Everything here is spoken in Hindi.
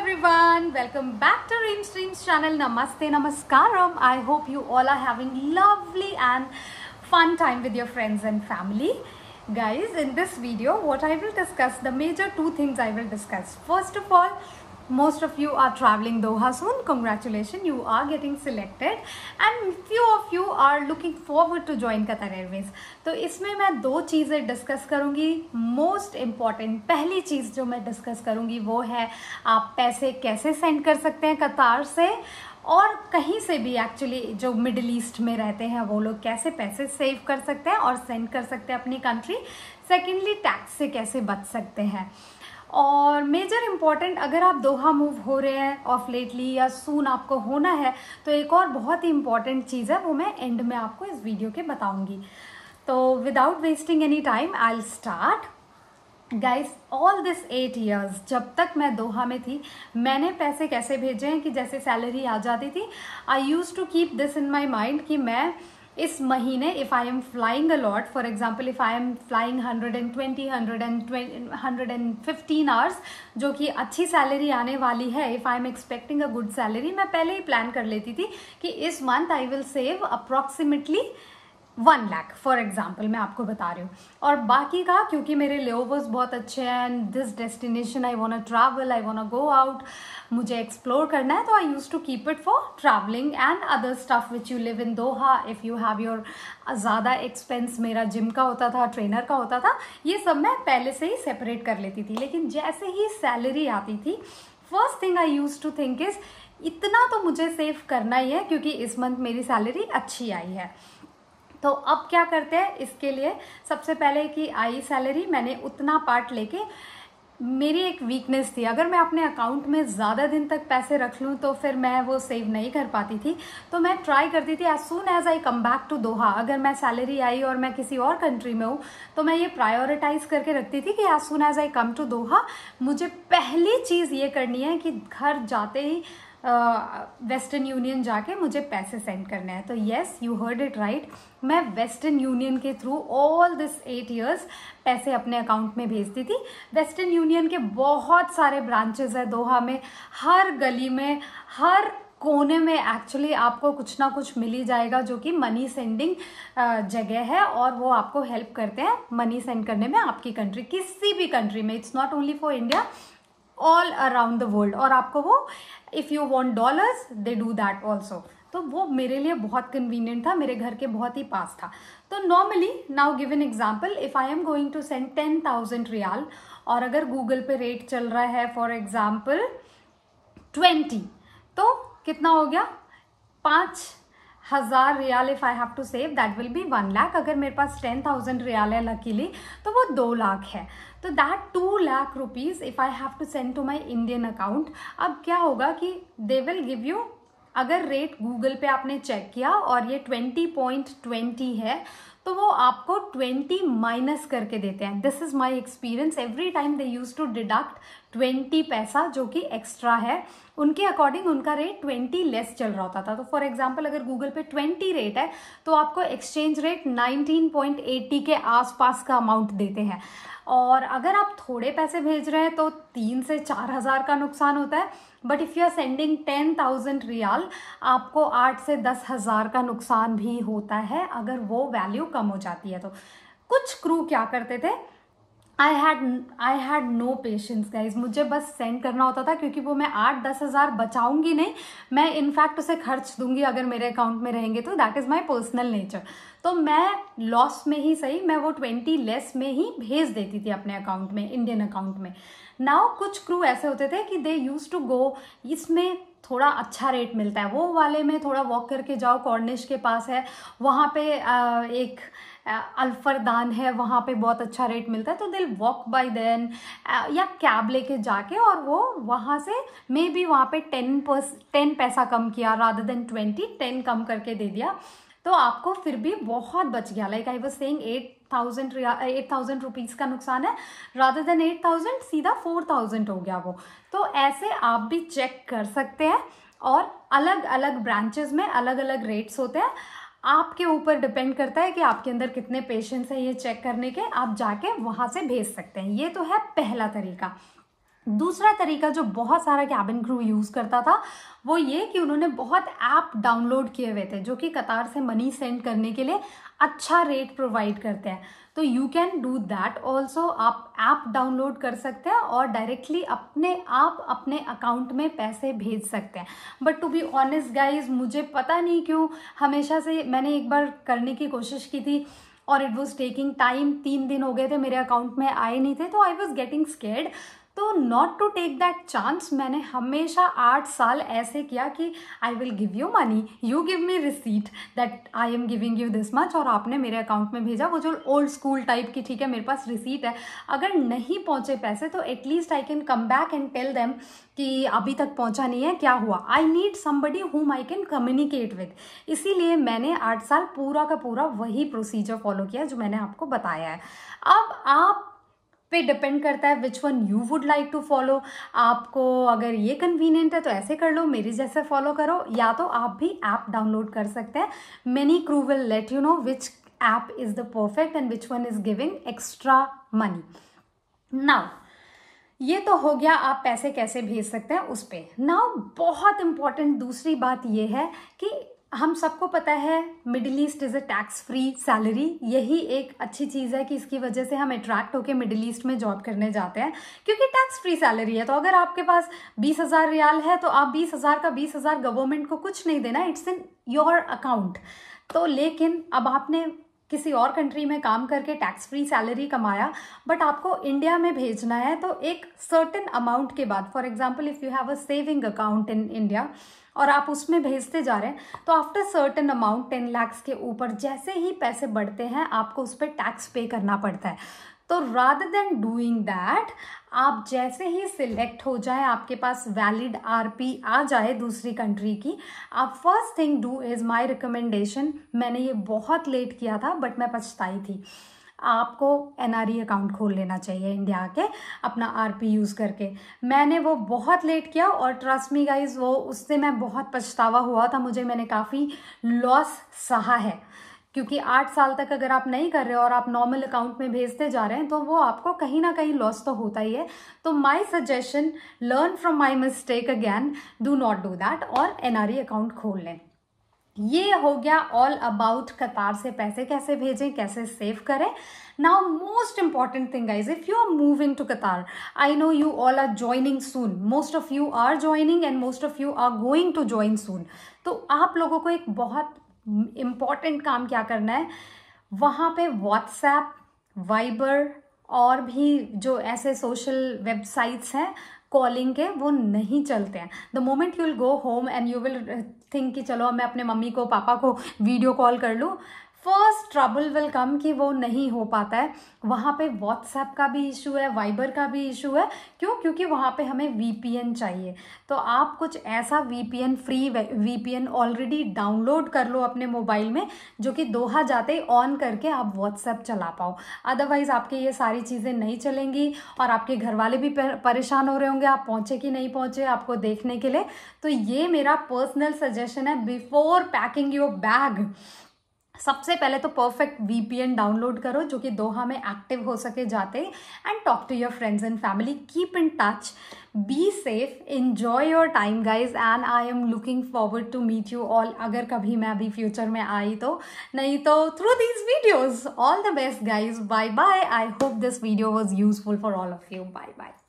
everyone welcome back to Reem Streams channel namaste namaskaram I hope you all are having lovely and fun time with your friends and family guys in this video what I will discuss the major two things I will discuss first of all most of you are traveling Doha soon. Congratulations, you are getting selected and few of you are looking forward to join Qatar Airways. to isme main do cheeze discuss karungi most important pehli cheez jo main discuss karungi wo hai aap paise kaise send kar sakte hain qatar se और कहीं से भी एक्चुअली जो मिडिल ईस्ट में रहते हैं वो लोग कैसे पैसे सेव कर सकते हैं और सेंड कर सकते हैं अपनी कंट्री सेकेंडली टैक्स से कैसे बच सकते हैं और मेजर इम्पॉर्टेंट अगर आप दोहा मूव हो रहे हैं ऑफ लेटली या सून आपको होना है तो एक और बहुत ही इम्पॉर्टेंट चीज़ है वो मैं एंड में आपको इस वीडियो के बताऊंगी तो without wasting any time I'll start guys all this eight years जब तक मैं दोहा में थी मैंने पैसे कैसे भेजे हैं कि जैसे सैलरी आ जाती थी I use to keep this in my mind कि मैं इस महीने if I am flying a lot for example if I am flying hundred and twenty hundred and twenty hundred and fifteen hours जो कि अच्छी सैलरी आने वाली है if I am expecting a good salary मैं पहले ही प्लान कर लेती थी कि इस month I will save approximately one lakh for example मैं आपको बता रही हूँ और बाकी का क्योंकि मेरे लेवर्स बहुत अच्छे हैं and this destination I want travel I want go out मुझे एक्सप्लोर करना है तो I use to keep it for travelling and other stuff which you live in Doha if you have your ज़्यादा एक्सपेंस मेरा जिम का होता था ट्रेनर का होता था ये सब मैं पहले से ही सेपरेट कर लेती थी लेकिन जैसे ही सैलरी आती थी first thing I use to think is इतना तो मुझे सेव करना ही है क्योंकि इस मंथ मेरी सैलरी अच्छी आई है तो अब क्या करते हैं इसके लिए सबसे पहले कि आई सैलरी मैंने उतना पार्ट लेके मेरी एक वीकनेस थी अगर मैं अपने अकाउंट में ज़्यादा दिन तक पैसे रख लूँ तो फिर मैं वो सेव नहीं कर पाती थी तो मैं ट्राई करती थी as soon as I come back to Doha अगर मैं सैलरी आई और मैं किसी और कंट्री में हूँ तो मैं ये प्रायोरिटाइज करके रखती थी कि as soon as I come to Doha मुझे पहली चीज़ ये करनी है कि घर जाते ही वेस्टर्न यूनियन जाके मुझे पैसे सेंड करने हैं तो yes you heard it right मैं वेस्टर्न यूनियन के through all this eight years पैसे अपने अकाउंट में भेजती थी वेस्टर्न यूनियन के बहुत सारे ब्रांचेज हैं दोहा में हर गली में हर कोने में एक्चुअली आपको कुछ ना कुछ मिल ही जाएगा जो कि मनी सेंडिंग जगह है और वो आपको हेल्प करते हैं मनी सेंड करने में आपकी कंट्री किसी भी कंट्री में it's not only for India all around the world और आपको वो if you want dollars they do that also तो वो मेरे लिए बहुत कन्वीनियंट था मेरे घर के बहुत ही पास था तो normally now give an example if I am going to send ten thousand riyal और अगर गूगल पे रेट चल रहा है फॉर एग्ज़ाम्पल ट्वेंटी तो कितना हो गया पाँच हज़ार riyal if I have to save that will be one lakh अगर मेरे पास टेन थाउजेंड रियाल है लकीली तो वो दो लाख है तो that two lakh rupees if I have to send to my Indian account अब क्या होगा कि दे विल गिव यू अगर रेट गूगल पे आपने चेक किया और ये ट्वेंटी पॉइंट ट्वेंटी है तो वो आपको ट्वेंटी माइनस करके देते हैं this is my experience every time they use to deduct twenty पैसा जो कि एक्स्ट्रा है उनके अकॉर्डिंग उनका रेट ट्वेंटी लेस चल रहा होता था तो फॉर एग्ज़ाम्पल अगर गूगल पे ट्वेंटी रेट है तो आपको exchange rate nineteen point eighty के आसपास का अमाउंट देते हैं और अगर आप थोड़े पैसे भेज रहे हैं तो तीन से चार हज़ार का नुकसान होता है but if you are sending ten thousand riyal आपको आठ से दस हज़ार का नुकसान भी होता है अगर वो वैल्यू कम हो जाती है तो कुछ क्रू क्या करते थे I had I had no patience guys मुझे बस सेंड करना होता था क्योंकि वो मैं आठ दस हज़ार बचाऊंगी नहीं मैं इनफैक्ट उसे खर्च दूंगी अगर मेरे अकाउंट में रहेंगे तो that is my personal nature तो मैं लॉस में ही सही मैं वो ट्वेंटी लेस में ही भेज देती थी अपने अकाउंट में इंडियन अकाउंट में नाउ कुछ क्रू ऐसे होते थे कि दे यूज़ टू गो इसमें थोड़ा अच्छा रेट मिलता है वो वाले में थोड़ा वॉक करके जाओ कॉर्निश के पास है वहाँ पे आ, एक अल्फरदान है वहाँ पे बहुत अच्छा रेट मिलता है तो दिल वॉक बाय देन या कैब लेके जाके और वो वहाँ से मे बी वहाँ पे टेन पर्स टेन पैसा कम किया राधर देन ट्वेंटी टेन कम करके दे दिया तो आपको फिर भी बहुत बच गया like I was sending eight thousand eight thousand rupees का नुकसान है राधर देन एट थाउजेंड सीधा फोर थाउजेंड हो गया वो तो ऐसे आप भी चेक कर सकते हैं और अलग अलग ब्रांचेज में अलग अलग रेट्स होते हैं आपके ऊपर डिपेंड करता है कि आपके अंदर कितने पेशेंस हैं ये चेक करने के आप जाके वहाँ से भेज सकते हैं ये तो है पहला तरीका दूसरा तरीका जो बहुत सारा कैबिन क्रू यूज़ करता था वो ये कि उन्होंने बहुत ऐप डाउनलोड किए हुए थे जो कि कतार से मनी सेंड करने के लिए अच्छा रेट प्रोवाइड करते हैं तो you can do that also आप ऐप डाउनलोड कर सकते हैं और डायरेक्टली अपने आप अपने अकाउंट में पैसे भेज सकते हैं but to be honest guys मुझे पता नहीं क्यों हमेशा से मैंने एक बार करने की कोशिश की थी और इट वॉज टेकिंग टाइम तीन दिन हो गए थे मेरे अकाउंट में आए नहीं थे तो आई वॉज गेटिंग स्केर्ड तो not to take that chance मैंने हमेशा आठ साल ऐसे किया कि I will give you money you give me receipt that I am giving you this much और आपने मेरे अकाउंट में भेजा वो जो ओल्ड स्कूल टाइप की ठीक है मेरे पास रिसीट है अगर नहीं पहुँचे पैसे तो at least I can come back and tell them कि अभी तक पहुँचा नहीं है क्या हुआ I need somebody whom I can communicate with इसीलिए मैंने आठ साल पूरा का पूरा वही प्रोसीजर फॉलो किया जो मैंने आपको बताया है अब आप पे डिपेंड करता है which one you would like to follow आपको अगर ये कन्वीनियंट है तो ऐसे कर लो मेरी जैसे फॉलो करो या तो आप भी ऐप डाउनलोड कर सकते हैं many crew will let you know which app is the perfect and which one is giving extra money now ये तो हो गया आप पैसे कैसे भेज सकते हैं उस पर नाउ बहुत इंपॉर्टेंट दूसरी बात ये है कि हम सबको पता है Middle East is a tax free salary यही एक अच्छी चीज़ है कि इसकी वजह से हम अट्रैक्ट होकर मिडिल ईस्ट में जॉब करने जाते हैं क्योंकि टैक्स फ्री सैलरी है तो अगर आपके पास बीस हज़ार रियाल है तो आप बीस हज़ार का बीस हज़ार गवर्नमेंट को कुछ नहीं देना इट्स इन योर अकाउंट तो लेकिन अब आपने किसी और कंट्री में काम करके टैक्स फ्री सैलरी कमाया बट आपको इंडिया में भेजना है तो एक सर्टेन अमाउंट के बाद for example if you have a saving account in India और आप उसमें भेजते जा रहे हैं तो after certain amount ten lakhs के ऊपर जैसे ही पैसे बढ़ते हैं आपको उस पर टैक्स पे करना पड़ता है तो रादर देन डूइंग दैट आप जैसे ही सिलेक्ट हो जाए आपके पास वैलिड आरपी आ जाए दूसरी कंट्री की आप first thing do is my recommendation मैंने ये बहुत लेट किया था बट मैं पछताई थी आपको एन अकाउंट e खोल लेना चाहिए इंडिया के अपना आर यूज़ करके मैंने वो बहुत लेट किया और ट्रस्ट मी गाइज वो उससे मैं बहुत पछतावा हुआ था मुझे मैंने काफ़ी लॉस सहा है क्योंकि आठ साल तक अगर आप नहीं कर रहे हो और आप नॉर्मल अकाउंट में भेजते जा रहे हैं तो वो आपको कहीं ना कहीं लॉस तो होता ही है तो my suggestion learn from my mistake again do not do that और एनआरई अकाउंट e खोल लें ये हो गया ऑल अबाउट कतार से पैसे कैसे भेजें कैसे सेव करें now most important thing is if you are moving to Qatar I know you all are joining soon most of you are joining and most of you are going to join soon तो आप लोगों को एक बहुत इम्पॉर्टेंट काम क्या करना है वहाँ पे व्हाट्सएप वाइबर और भी जो ऐसे सोशल वेबसाइट्स हैं कॉलिंग के वो नहीं चलते हैं the moment you will go home and you will think कि चलो मैं अपने मम्मी को पापा को वीडियो कॉल कर लूँ फर्स्ट ट्रबल विल कम कि वो नहीं हो पाता है वहाँ पे व्हाट्सएप का भी इशू है वाइबर का भी इशू है क्यों क्योंकि वहाँ पे हमें वी चाहिए तो आप कुछ ऐसा एन फ्री एन ऑलरेडी डाउनलोड कर लो अपने मोबाइल में जो कि दोहा जाते ही ऑन करके आप व्हाट्सएप चला पाओ अदरवाइज़ आपके ये सारी चीज़ें नहीं चलेंगी और आपके घर वाले भी परेशान हो रहे होंगे आप पहुँचे कि नहीं पहुँचे आपको देखने के लिए तो ये मेरा पर्सनल सजेशन है बिफोर पैकिंग योर बैग सबसे पहले तो परफेक्ट वीपीएन डाउनलोड करो जो कि दोहा में एक्टिव हो सके जाते and talk to your friends and family keep in touch be safe enjoy your time guys and I am looking forward to meet you all अगर कभी मैं अभी फ्यूचर में आई तो नहीं तो through these videos all the best guys bye bye I hope this video was useful for all of you bye bye